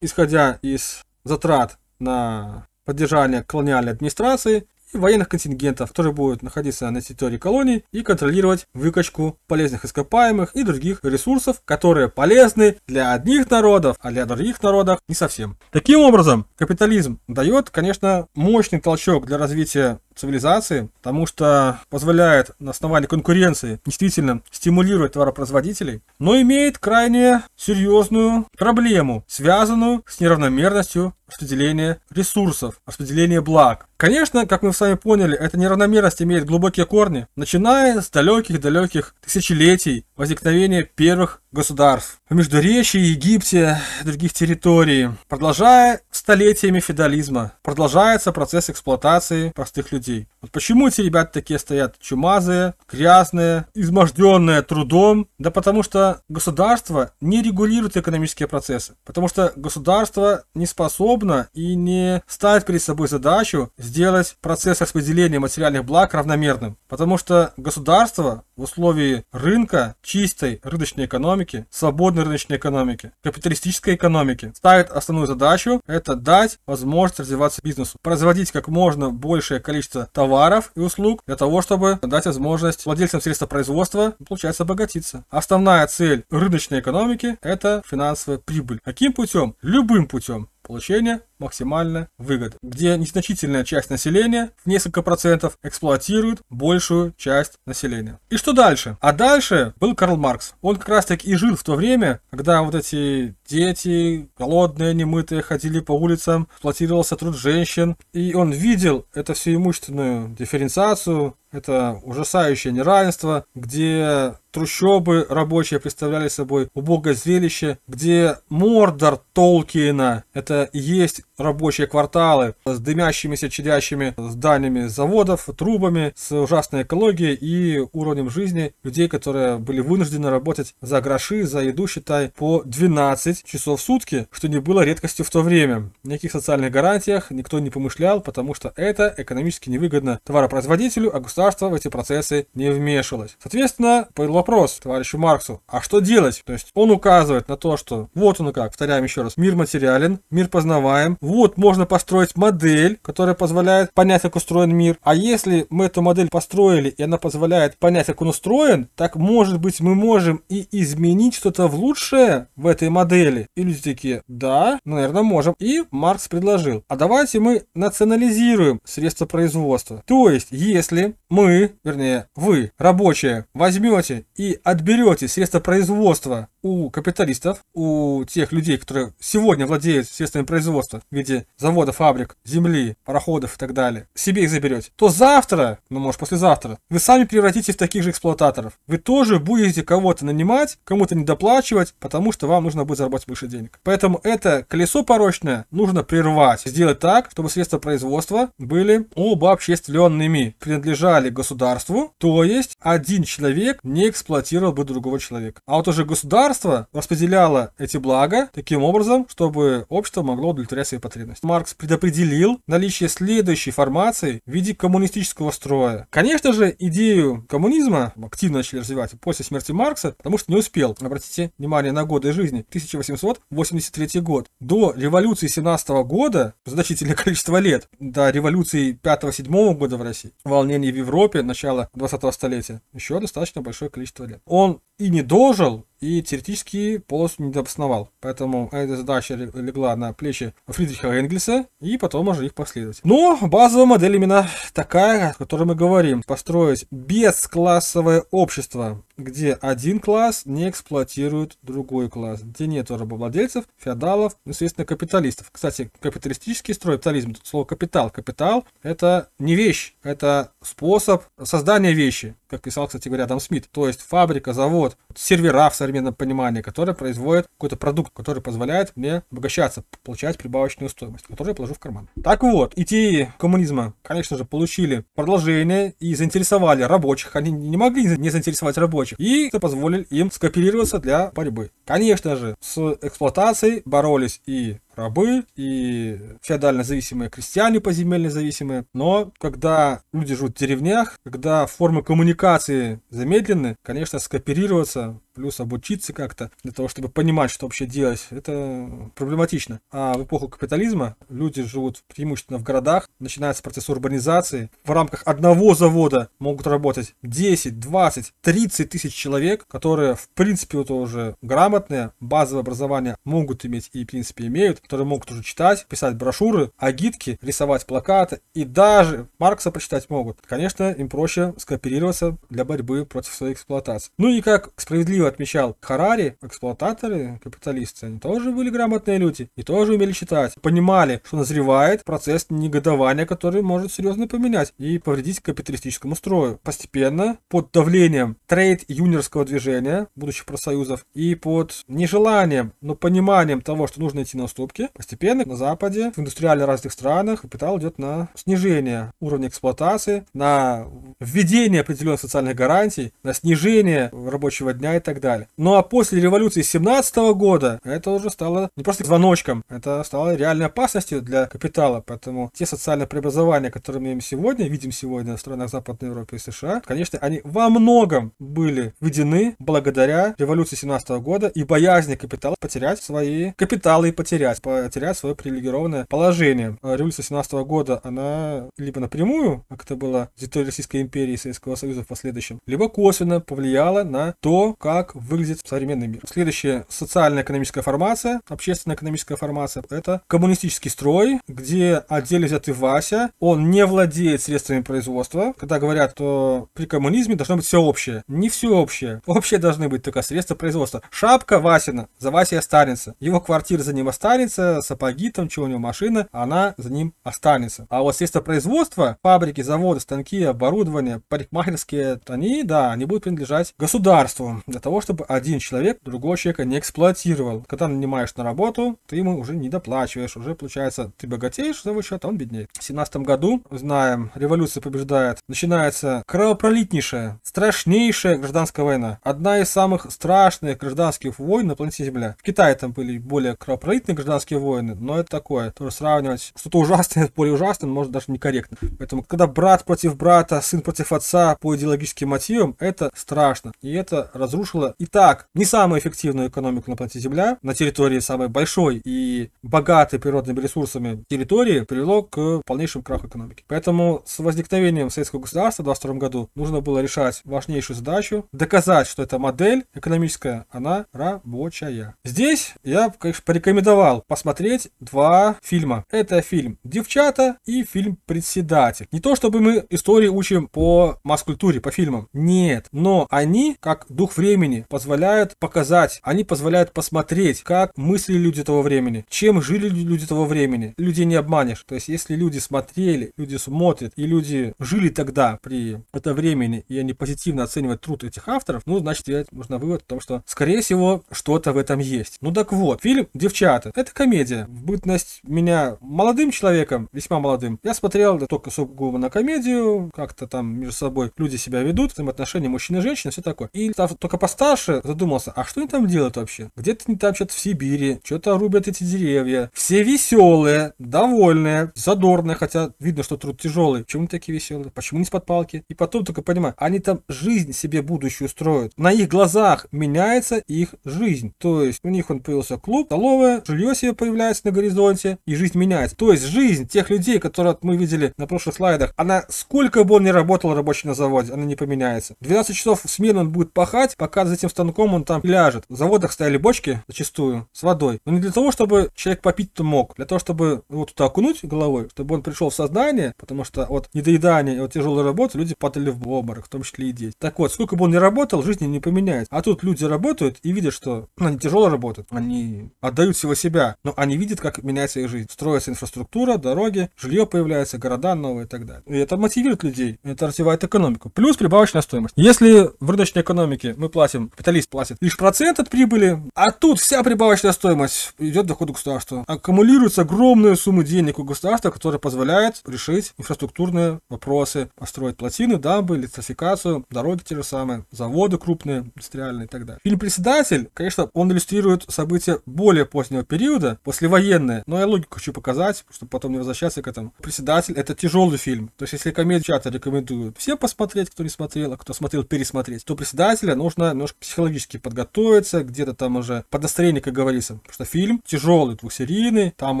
исходя из затрат на поддержание колониальной администрации и военных контингентов, которые будут находиться на территории колоний и контролировать выкачку полезных ископаемых и других ресурсов, которые полезны для одних народов, а для других народов не совсем. Таким образом, капитализм дает, конечно, мощный толчок для развития цивилизации, потому что позволяет на основании конкуренции действительно стимулировать товаропроизводителей, но имеет крайне серьезную проблему, связанную с неравномерностью распределения ресурсов, распределения благ. Конечно, как мы с вами поняли, эта неравномерность имеет глубокие корни, начиная с далеких-далеких тысячелетий возникновения первых государств. В Междуречии, Египте, других территорий, продолжая столетиями феодализма, продолжается процесс эксплуатации простых людей людей. Вот почему эти ребята такие стоят? Чумазые, грязные, изможденные трудом. Да потому что государство не регулирует экономические процессы. Потому что государство не способно и не ставит перед собой задачу сделать процесс распределения материальных благ равномерным. Потому что государство в условии рынка, чистой рыночной экономики, свободной рыночной экономики, капиталистической экономики ставит основную задачу – это дать возможность развиваться бизнесу, производить как можно большее количество производства товаров и услуг для того, чтобы дать возможность владельцам средства производства, получается, обогатиться. Основная цель рыночной экономики – это финансовая прибыль. Каким путем? Любым путем получения максимально выгоды, где незначительная часть населения в несколько процентов эксплуатирует большую часть населения. И что дальше? А дальше был Карл Маркс. Он как раз таки и жил в то время, когда вот эти дети, голодные, немытые, ходили по улицам, эксплуатировался труд женщин, и он видел это всю имущественную дифференциацию, это ужасающее неравенство, где трущобы рабочие представляли собой убогое зрелище, где Мордор Толкиена, это и есть рабочие кварталы с дымящимися, чадящими зданиями заводов, трубами, с ужасной экологией и уровнем жизни людей, которые были вынуждены работать за гроши, за еду, считай, по 12 часов в сутки, что не было редкостью в то время. Никаких социальных гарантиях никто не помышлял, потому что это экономически невыгодно товаропроизводителю, а государство в эти процессы не вмешивалось. Соответственно, был вопрос товарищу Марксу, а что делать? То есть он указывает на то, что вот он как, повторяем еще раз, мир материален, мир познаваем, вот можно построить модель, которая позволяет понять, как устроен мир. А если мы эту модель построили, и она позволяет понять, как он устроен, так может быть мы можем и изменить что-то в лучшее в этой модели. И люди такие, да, наверное, можем. И Маркс предложил, а давайте мы национализируем средства производства. То есть, если мы, вернее, вы, рабочие, возьмете и отберете средства производства у капиталистов, у тех людей, которые сегодня владеют средствами производства в виде заводов, фабрик, земли, пароходов и так далее, себе их заберете, то завтра, ну может послезавтра, вы сами превратитесь в таких же эксплуататоров. Вы тоже будете кого-то нанимать, кому-то недоплачивать, потому что вам нужно будет заработать больше денег. Поэтому это колесо порочное нужно прервать, сделать так, чтобы средства производства были общественными, принадлежали государству, то есть один человек не эксплуатировал бы другого человека. А вот уже государство государство распределяло эти блага таким образом, чтобы общество могло удовлетворять свои потребности. Маркс предопределил наличие следующей формации в виде коммунистического строя. Конечно же, идею коммунизма активно начали развивать после смерти Маркса, потому что не успел. Обратите внимание на годы жизни. 1883 год. До революции 17 года, значительное количество лет, до революции 5-7 года в России, волнений в Европе, начала 20 столетия, еще достаточно большое количество лет. Он и не дожил и теоретически полностью не обосновал. Поэтому эта задача легла на плечи Фридриха Энгельса и потом уже их последовать. Но базовая модель именно такая, о которой мы говорим. Построить бесклассовое общество, где один класс не эксплуатирует другой класс, где нет рабовладельцев, феодалов, ну, естественно, капиталистов. Кстати, капиталистический строй, капитализм, слово капитал. Капитал – это не вещь, это способ создания вещи как писал, кстати говоря, Адам Смит. То есть фабрика, завод, сервера в современном понимании, которые производят какой-то продукт, который позволяет мне обогащаться, получать прибавочную стоимость, которую я положу в карман. Так вот, идеи коммунизма, конечно же, получили продолжение и заинтересовали рабочих. Они не могли не заинтересовать рабочих. И это позволили им скопироваться для борьбы. Конечно же, с эксплуатацией боролись и рабы и феодально зависимые крестьяне, поземельно зависимые. Но когда люди живут в деревнях, когда формы коммуникации замедлены, конечно, скооперироваться плюс обучиться как-то для того, чтобы понимать, что вообще делать, это проблематично. А в эпоху капитализма люди живут преимущественно в городах, начинается процесс урбанизации, в рамках одного завода могут работать 10, 20, 30 тысяч человек, которые в принципе вот уже грамотные, базовое образование могут иметь и в принципе имеют, которые могут уже читать, писать брошюры, агитки, рисовать плакаты и даже Маркса прочитать могут. Конечно, им проще скооперироваться для борьбы против своей эксплуатации. Ну и как справедливо отмечал, Харари, эксплуататоры, капиталисты, они тоже были грамотные люди и тоже умели читать. Понимали, что назревает процесс негодования, который может серьезно поменять и повредить капиталистическому строю. Постепенно, под давлением трейд юниорского движения будущих профсоюзов и под нежеланием, но пониманием того, что нужно идти на уступки, постепенно на Западе, в индустриально разных странах капитал идет на снижение уровня эксплуатации, на введение определенных социальных гарантий, на снижение рабочего дня и так далее. Ну а после революции 17 -го года это уже стало не просто звоночком, это стало реальной опасностью для капитала, поэтому те социальные преобразования, которые мы имеем сегодня, видим сегодня в странах Западной Европы и США, конечно, они во многом были введены благодаря революции 17 -го года и боязни капитала потерять свои капиталы и потерять, потерять свое привилегированное положение. А революция 17 -го года, она либо напрямую, как это было с Российской империи и Советского Союза в последующем, либо косвенно повлияла на то, как так выглядит современный мир. Следующая социально-экономическая формация, общественно-экономическая формация, это коммунистический строй, где отдельно взятый Вася, он не владеет средствами производства. Когда говорят, то при коммунизме должно быть все общее. Не все общее. Общее должны быть только средства производства. Шапка Васина, за Вася останется. Его квартира за ним останется, сапоги там, чего у него машина, она за ним останется. А вот средства производства, фабрики, заводы, станки, оборудование, парикмахерские, они, да, они будут принадлежать государству. Это того, чтобы один человек другого человека не эксплуатировал. Когда нанимаешь на работу, ты ему уже не доплачиваешь, уже получается ты богатеешь за его счет, а он беднее. В 17 году, знаем, революция побеждает, начинается кровопролитнейшая, страшнейшая гражданская война. Одна из самых страшных гражданских войн на планете Земля. В Китае там были более кровопролитные гражданские войны, но это такое, тоже сравнивать что-то ужасное, более ужасное, может даже некорректно. Поэтому, когда брат против брата, сын против отца по идеологическим мотивам, это страшно. И это разрушило цикла и так не самую эффективную экономику на планете Земля, на территории самой большой и богатой природными ресурсами территории, привело к полнейшему краху экономики. Поэтому с возникновением советского государства в 22 году нужно было решать важнейшую задачу, доказать, что эта модель экономическая, она рабочая. Здесь я, конечно, порекомендовал посмотреть два фильма. Это фильм «Девчата» и фильм «Председатель». Не то, чтобы мы истории учим по масс-культуре, по фильмам. Нет. Но они, как дух времени, времени позволяют показать, они позволяют посмотреть, как мысли люди того времени, чем жили люди того времени. Людей не обманешь. То есть, если люди смотрели, люди смотрят, и люди жили тогда при это времени, и они позитивно оценивают труд этих авторов, ну, значит, делать нужно вывод о том, что, скорее всего, что-то в этом есть. Ну, так вот, фильм «Девчата» — это комедия. В бытность меня молодым человеком, весьма молодым, я смотрел только сугубо на комедию, как-то там между собой люди себя ведут, взаимоотношения мужчина-женщина, все такое. И только пост постарше задумался, а что они там делают вообще? Где-то не там что-то в Сибири, что-то рубят эти деревья. Все веселые, довольные, задорные, хотя видно, что труд тяжелый. Почему они такие веселые? Почему не с подпалки? И потом только понимаю, они там жизнь себе будущую строят. На их глазах меняется их жизнь. То есть у них он появился клуб, столовая, жилье себе появляется на горизонте, и жизнь меняется. То есть жизнь тех людей, которые мы видели на прошлых слайдах, она сколько бы он ни работал рабочий на заводе, она не поменяется. 12 часов в смену он будет пахать, пока за этим станком он там ляжет. В заводах стояли бочки зачастую с водой. Но не для того, чтобы человек попить-то мог, для того, чтобы его туда окунуть головой, чтобы он пришел в сознание, потому что от недоедания и от тяжелой работы люди падали в обморок, в том числе и дети. Так вот, сколько бы он ни работал, жизни не поменяется. А тут люди работают и видят, что они тяжело работают, они отдают всего себя, но они видят, как меняется их жизнь. Строится инфраструктура, дороги, жилье появляется, города новые и так далее. И это мотивирует людей, это развивает экономику. Плюс прибавочная стоимость. Если в рыночной экономике мы платим допустим, капиталист платит лишь процент от прибыли, а тут вся прибавочная стоимость идет доходу государства. Аккумулируется огромная сумма денег у государства, которая позволяет решить инфраструктурные вопросы, построить плотины, дамбы, электрификацию, дороги те же самые, заводы крупные, индустриальные и так далее. Фильм «Председатель», конечно, он иллюстрирует события более позднего периода, послевоенные, но я логику хочу показать, чтобы потом не возвращаться к этому. «Председатель» — это тяжелый фильм, то есть если комедию чата рекомендуют все посмотреть, кто не смотрел, а кто смотрел пересмотреть, то «Председателя» нужно немножко психологически подготовиться, где-то там уже по как говорится. Потому что фильм тяжелый, двухсерийный, там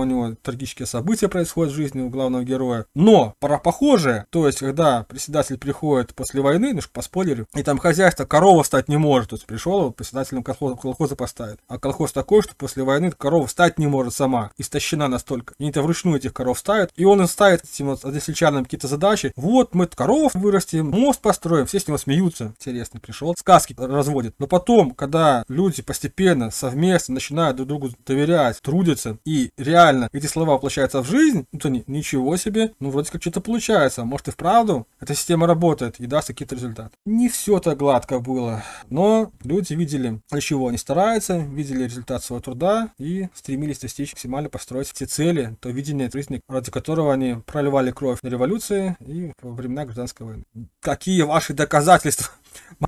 у него трагические события происходят в жизни у главного героя. Но пора похожая, то есть когда председатель приходит после войны, немножко ну, по спойлеру, и там хозяйство корова стать не может, то есть пришел, председателем колхоза, колхоза поставит. А колхоз такой, что после войны корова стать не может сама, истощена настолько. И это вручную этих коров ставят, и он им ставит этим вот односельчанам какие-то задачи. Вот мы коров вырастим, мост построим, все с него смеются. Интересно, пришел. Сказки раз разводит. Но потом, когда люди постепенно, совместно начинают друг другу доверять, трудятся, и реально эти слова воплощаются в жизнь, ну то они ничего себе, ну вроде как что-то получается. Может и вправду эта система работает и даст какие-то результаты. Не все так гладко было, но люди видели, для чего они стараются, видели результат своего труда и стремились достичь максимально построить все цели, то видение жизни, ради которого они проливали кровь на революции и во времена гражданской войны. Какие ваши доказательства?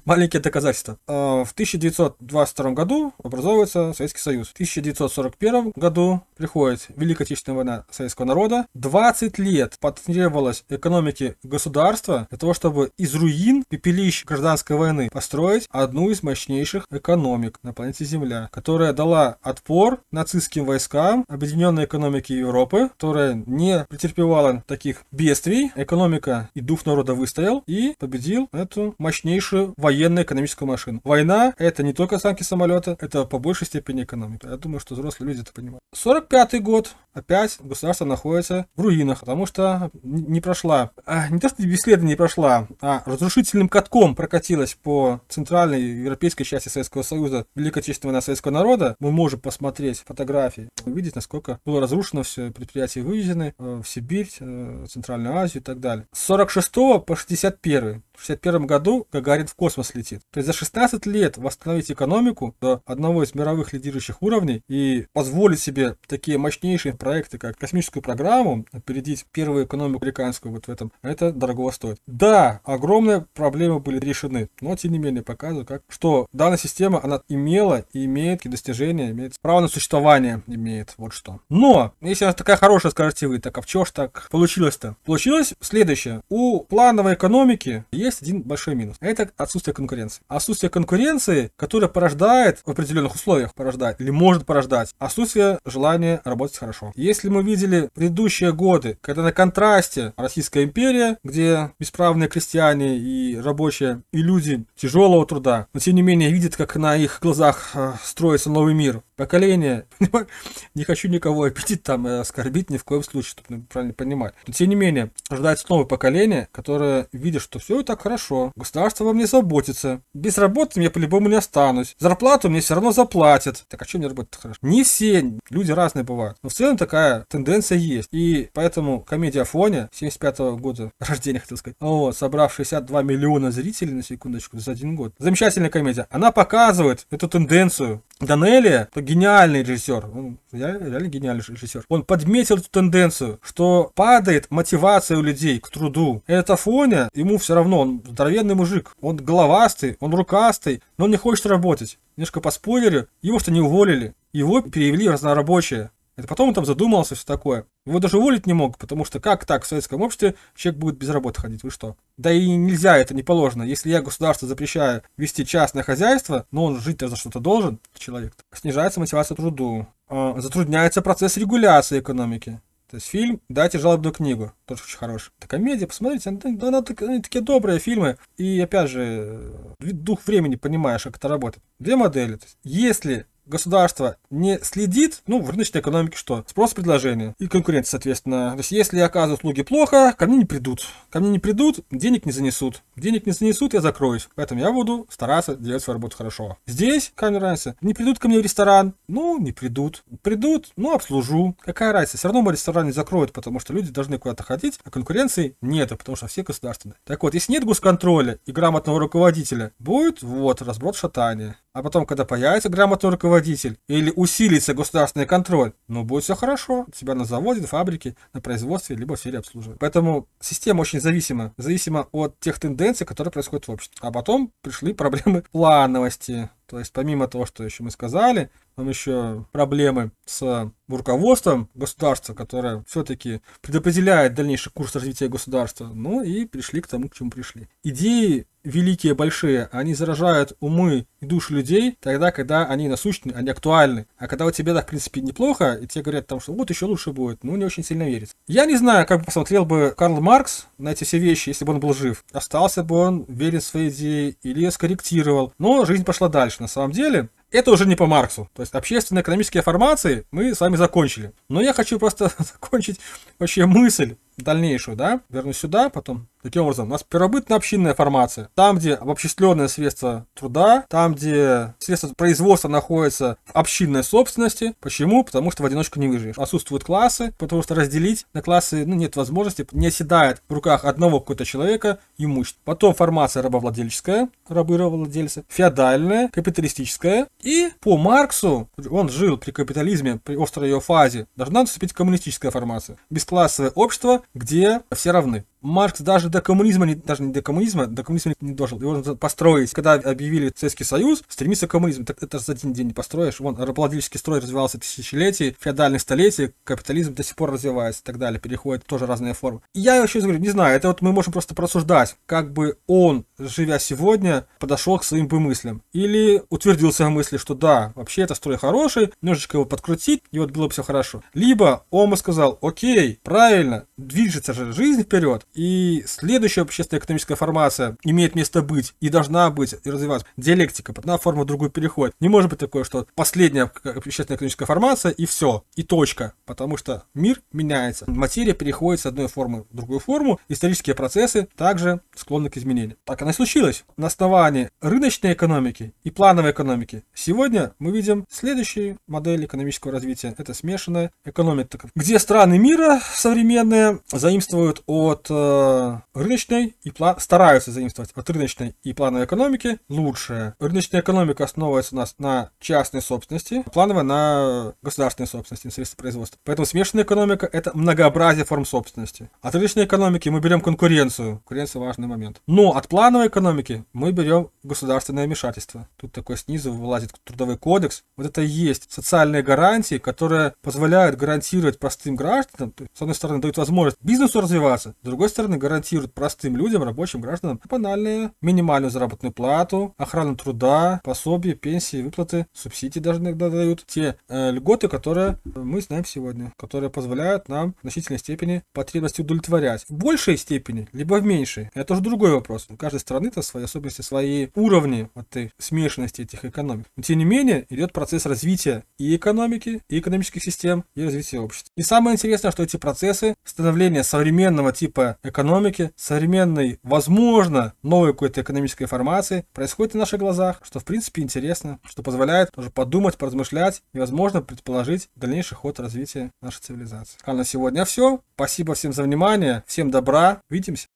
Маленькие доказательства. А, в 1922 году образовывается Советский Союз. В 1941 году приходит Великая Отечественная война советского народа. 20 лет потребовалось экономике государства для того, чтобы из руин пепелищ гражданской войны построить одну из мощнейших экономик на планете Земля, которая дала отпор нацистским войскам объединенной экономики Европы, которая не претерпевала таких бедствий. Экономика и дух народа выстоял и победил эту мощнейшую огромную военно-экономическую машину. Война — это не только санки самолета, это по большей степени экономика. Я думаю, что взрослые люди это понимают. 45 год. Опять государство находится в руинах, потому что не прошла, а, не то что бесследно не прошла, а разрушительным катком прокатилась по центральной европейской части Советского Союза Великой Отечественной советского народа. Мы можем посмотреть фотографии, увидеть, насколько было разрушено все, предприятия вывезены э, в Сибирь, э, Центральную Азию и так далее. С 46 по 61 в 1961 году Гагарин в космос летит. То есть за 16 лет восстановить экономику до одного из мировых лидирующих уровней и позволить себе такие мощнейшие проекты, как космическую программу, опередить первую экономику американскую вот в этом, это дорого стоит. Да, огромные проблемы были решены, но тем не менее показывают, как, что данная система, она имела и имеет достижения, имеет право на существование, имеет вот что. Но, если она такая хорошая, скажете вы, так а чего ж так получилось-то? Получилось следующее. У плановой экономики есть есть один большой минус. Это отсутствие конкуренции. Отсутствие конкуренции, которое порождает в определенных условиях, порождает или может порождать отсутствие желания работать хорошо. Если мы видели предыдущие годы, когда на контрасте Российская империя, где бесправные крестьяне и рабочие, и люди тяжелого труда, но тем не менее видят, как на их глазах э, строится новый мир, поколение, не хочу никого обидеть, там, э, оскорбить ни в коем случае, чтобы ну, правильно понимать. Но, тем не менее, ожидается новое поколение, которое видит, что все и так хорошо, государство вам не заботится, без работы мне по-любому не останусь, зарплату мне все равно заплатят. Так а чем мне работать хорошо? Не все, люди разные бывают, но в целом такая тенденция есть. И поэтому комедия Фоня 75 -го года рождения, хотел сказать, вот, собрав 62 миллиона зрителей, на секундочку, за один год. Замечательная комедия. Она показывает эту тенденцию, Данелли, то гениальный режиссер, он реально гениальный режиссер, он подметил эту тенденцию, что падает мотивация у людей к труду. Это Фоня, ему все равно, он здоровенный мужик, он головастый, он рукастый, но он не хочет работать. Немножко по спойлерю, его что не уволили, его перевели в разнорабочие. Это потом он там задумался, все такое. Его даже уволить не мог, потому что как так в советском обществе человек будет без работы ходить? Вы что? Да и нельзя, это не положено. Если я государство запрещаю вести частное хозяйство, но он жить-то за что-то должен, человек, снижается мотивация труду. А, затрудняется процесс регуляции экономики. То есть фильм «Дайте жалобную книгу» тоже очень хорош. Это комедия, посмотрите, она, ну, она, она, они такие добрые фильмы. И опять же, э, дух времени понимаешь, как это работает. Две модели. если государство не следит, ну, в рыночной экономике что? Спрос, предложение и конкуренция, соответственно. То есть, если я оказываю услуги плохо, ко мне не придут. Ко мне не придут, денег не занесут. Денег не занесут, я закроюсь. Поэтому я буду стараться делать свою работу хорошо. Здесь, какая мне разница? Не придут ко мне в ресторан, ну, не придут. Придут, ну, обслужу. Какая разница? Все равно мой ресторан не закроют, потому что люди должны куда-то ходить платить, а конкуренции нету, потому что все государственные. Так вот, если нет госконтроля и грамотного руководителя, будет вот разброд шатания. А потом, когда появится грамотный руководитель или усилится государственный контроль, ну будет все хорошо. Тебя на заводе, на фабрике, на производстве, либо в сфере обслуживания. Поэтому система очень зависима. Зависима от тех тенденций, которые происходят в обществе. А потом пришли проблемы плановости. То есть помимо того, что еще мы сказали, там еще проблемы с руководством государства, которое все-таки предопределяет дальнейший курс развития государства. Ну и пришли к тому, к чему пришли. Идеи великие, большие, они заражают умы и души людей тогда, когда они насущны, они актуальны. А когда у тебя так, в принципе, неплохо, и тебе говорят там, что вот еще лучше будет, ну, не очень сильно верится. Я не знаю, как бы посмотрел бы Карл Маркс на эти все вещи, если бы он был жив. Остался бы он верен своей идее или скорректировал. Но жизнь пошла дальше, на самом деле это уже не по Марксу. То есть общественно-экономические формации мы с вами закончили. Но я хочу просто закончить вообще мысль дальнейшую, да, вернусь сюда, потом Таким образом, у нас первобытно-общинная формация. Там, где обобщисленное средство труда, там, где средство производства находится в общинной собственности. Почему? Потому что в одиночку не выживешь. Отсутствуют классы, потому что разделить на классы ну, нет возможности, не оседает в руках одного какого-то человека имущество. Потом формация рабовладельческая, рабы-рабовладельцы, феодальная, капиталистическая. И по Марксу, он жил при капитализме, при острой ее фазе, должна наступить коммунистическая формация. Бесклассовое общество, где все равны. Маркс даже до коммунизма, не, даже не до коммунизма, до коммунизма не дожил. Его нужно построить. Когда объявили Советский Союз, стремиться к коммунизму. Так это за один день не построишь. Вон, рабовладельческий строй развивался тысячелетий, феодальных столетий, капитализм до сих пор развивается и так далее, переходит тоже разные формы. И я еще говорю, не знаю, это вот мы можем просто просуждать, как бы он, живя сегодня, подошел к своим бы мыслям. Или утвердился в мысли, что да, вообще это строй хороший, немножечко его подкрутить, и вот было бы все хорошо. Либо он бы сказал, окей, правильно, движется же жизнь вперед, и следующая общественная экономическая формация имеет место быть и должна быть и развиваться. Диалектика. Одна форма в другую переходит. Не может быть такое, что последняя общественная экономическая формация и все, и точка. Потому что мир меняется. Материя переходит с одной формы в другую форму. Исторические процессы также склонны к изменениям. Так оно и случилось. На основании рыночной экономики и плановой экономики сегодня мы видим следующую модель экономического развития. Это смешанная экономика, где страны мира современные заимствуют от э, Э, рыночной и план стараются заимствовать от рыночной и плановой экономики лучшее. Рыночная экономика основывается у нас на частной собственности, а плановая на государственной собственности, на средства производства. Поэтому смешанная экономика – это многообразие форм собственности. От рыночной экономики мы берем конкуренцию. Конкуренция – важный момент. Но от плановой экономики мы берем государственное вмешательство. Тут такой снизу вылазит трудовой кодекс. Вот это и есть социальные гарантии, которые позволяют гарантировать простым гражданам, с одной стороны, дают возможность бизнесу развиваться, с другой другой стороны, гарантирует простым людям, рабочим гражданам банальные минимальную заработную плату, охрану труда, пособия, пенсии, выплаты, субсидии даже иногда дают. Те э, льготы, которые мы знаем сегодня, которые позволяют нам в значительной степени потребности удовлетворять. В большей степени, либо в меньшей. Это уже другой вопрос. У каждой страны-то свои особенности, свои уровни вот этой смешанности этих экономик. Но тем не менее, идет процесс развития и экономики, и экономических систем, и развития общества. И самое интересное, что эти процессы становления современного типа экономики современной, возможно, новой какой-то экономической формации происходит на наших глазах, что в принципе интересно, что позволяет тоже подумать, поразмышлять и, возможно, предположить дальнейший ход развития нашей цивилизации. А на сегодня все. Спасибо всем за внимание, всем добра, увидимся.